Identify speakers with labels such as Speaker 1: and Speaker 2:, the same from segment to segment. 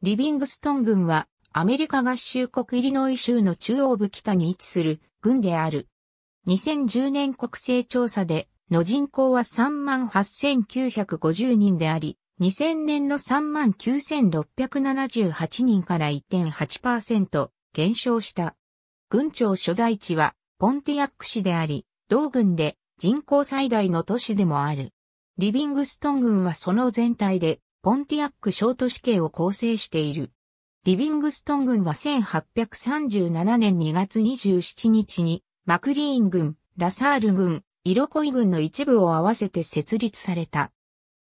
Speaker 1: リビングストン郡は、アメリカ合衆国イリノイ州の中央部北に位置する郡である。2010年国勢調査で、の人口は38,950人であり、2000年の39,678人から1.8%減少した。郡庁所在地はポンティアック市であり、同郡で人口最大の都市でもある。リビングストン郡はその全体でポンティアック小都市系を構成している。リビングストン軍は1837年2月27日に、マクリーン軍、ラサール軍、イロコイ軍の一部を合わせて設立された。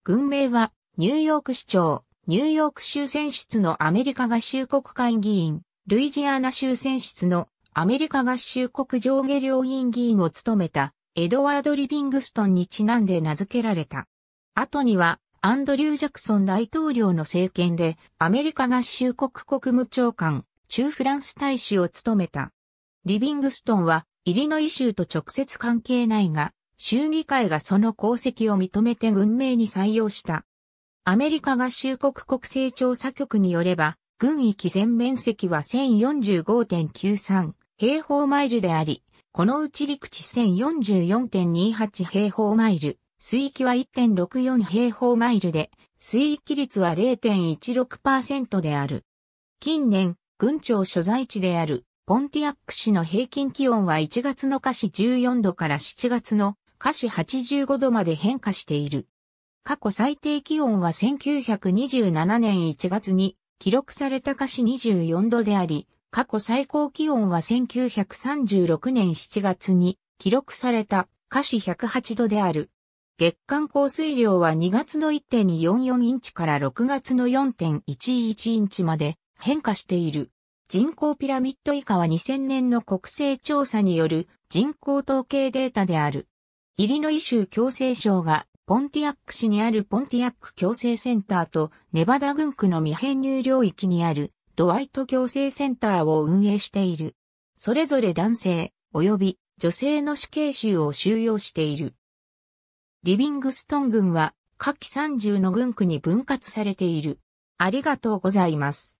Speaker 1: 軍名は、ニューヨーク市長、ニューヨーク州選出のアメリカ合衆国会議員、ルイジアナ州選出のアメリカ合衆国上下両院議員を務めたエドワード・リビングストンにちなんで名付けられた。後にはアンドリュー・ジャクソン大統領の政権でアメリカ合衆国国務長官、中フランス大使を務めた。リビングストンはイリノイ州と直接関係ないが、州議会がその功績を認めて軍名に採用した。アメリカ合衆国国勢調査局によれば、軍域全面積は1045.93平方マイルであり、このうち陸地1044.28平方マイル、水域は1.64平方マイルで、水域率は0.16%である。近年、群長所在地である、ポンティアック市の平均気温は1月の下市14度から7月の下市85度まで変化している。過去最低気温は1927年1月に記録された下市24度であり、過去最高気温は1936年7月に記録された下市108度である。月間降水量は2月の1.44 2インチから6月の4.11インチまで変化している。人口ピラミッド以下は2000年の国勢調査による人口統計データである。イリノイ州共生省がポンティアック市にあるポンティアック共生センターとネバダ郡区の未編入領域にあるドワイト共生センターを運営している。それぞれ男性及び女性の死刑囚を収容している。リビングストン郡は、下記30の郡区に分割されている。ありがとうございます。